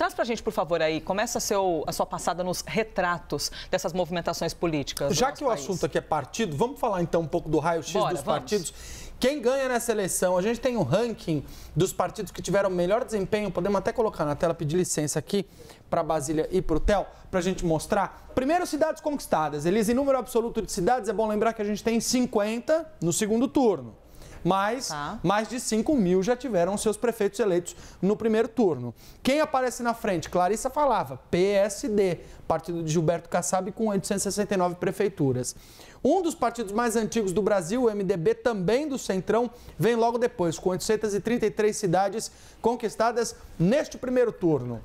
Traz para a gente, por favor, aí, começa seu, a sua passada nos retratos dessas movimentações políticas. Já que o assunto aqui é partido, vamos falar então um pouco do raio-x dos vamos. partidos. Quem ganha nessa eleição? A gente tem um ranking dos partidos que tiveram melhor desempenho. Podemos até colocar na tela, pedir licença aqui para Basília e para o Tel, para a gente mostrar. Primeiro, cidades conquistadas. Eles, em número absoluto de cidades, é bom lembrar que a gente tem 50 no segundo turno mas tá. mais de 5 mil já tiveram seus prefeitos eleitos no primeiro turno. Quem aparece na frente? Clarissa falava, PSD, partido de Gilberto Kassab, com 869 prefeituras. Um dos partidos mais antigos do Brasil, o MDB, também do Centrão, vem logo depois, com 833 cidades conquistadas neste primeiro turno.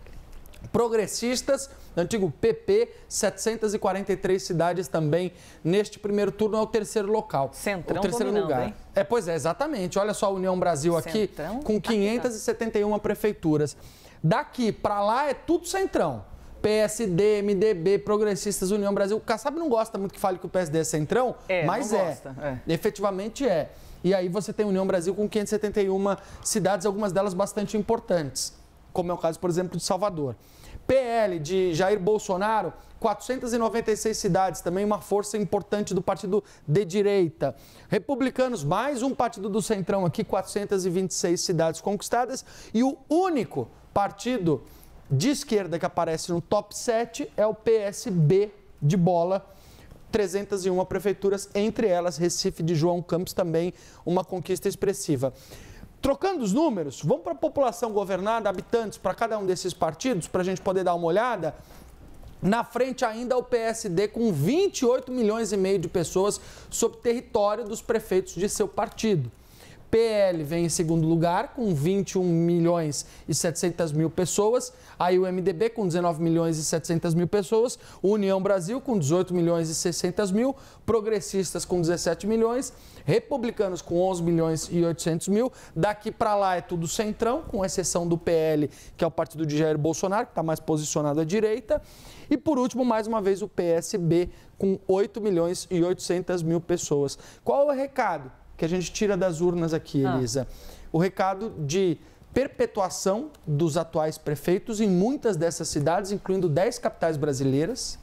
Progressistas, antigo PP, 743 cidades também neste primeiro turno, é o terceiro local. Centrão o terceiro lugar. Hein? É, pois é, exatamente. Olha só a União Brasil aqui, com 571 prefeituras. Daqui para lá é tudo centrão. PSD, MDB, Progressistas, União Brasil. O Kassab não gosta muito que fale que o PSD é centrão, é, mas é. Gosta, é. Efetivamente é. E aí você tem União Brasil com 571 cidades, algumas delas bastante importantes como é o caso, por exemplo, de Salvador. PL de Jair Bolsonaro, 496 cidades, também uma força importante do partido de direita. Republicanos, mais um partido do Centrão aqui, 426 cidades conquistadas. E o único partido de esquerda que aparece no top 7 é o PSB de bola. 301 prefeituras, entre elas Recife de João Campos, também uma conquista expressiva. Trocando os números, vamos para a população governada, habitantes, para cada um desses partidos, para a gente poder dar uma olhada. Na frente ainda o PSD com 28 milhões e meio de pessoas sob território dos prefeitos de seu partido. PL vem em segundo lugar, com 21 milhões e 700 mil pessoas. Aí o MDB com 19 milhões e 700 mil pessoas. União Brasil com 18 milhões e 600 mil. Progressistas com 17 milhões. Republicanos com 11 milhões e 800 mil. Daqui para lá é tudo centrão, com exceção do PL, que é o partido de Jair Bolsonaro, que está mais posicionado à direita. E por último, mais uma vez, o PSB com 8 milhões e 800 mil pessoas. Qual o recado? que a gente tira das urnas aqui, ah. Elisa. Ah. O recado de perpetuação dos atuais prefeitos em muitas dessas cidades, incluindo 10 capitais brasileiras.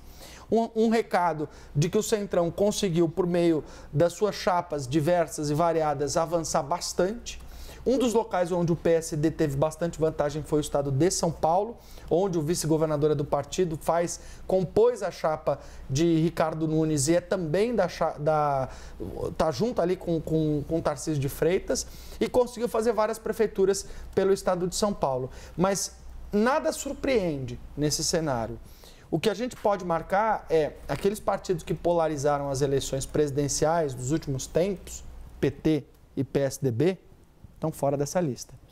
Um, um, recado de que o Centrão conseguiu, por meio das suas chapas diversas e variadas, avançar bastante. Um dos locais onde o PSD teve bastante vantagem foi o estado de São Paulo, onde o vice é do partido faz, compôs a chapa de Ricardo Nunes e é também da, da tá junto ali com, com, com Tarcísio de Freitas e conseguiu fazer várias prefeituras pelo estado de São Paulo. Mas nada surpreende nesse cenário. O que a gente pode marcar é aqueles partidos que polarizaram as eleições presidenciais dos últimos tempos, PT e PSDB, estão fora dessa lista.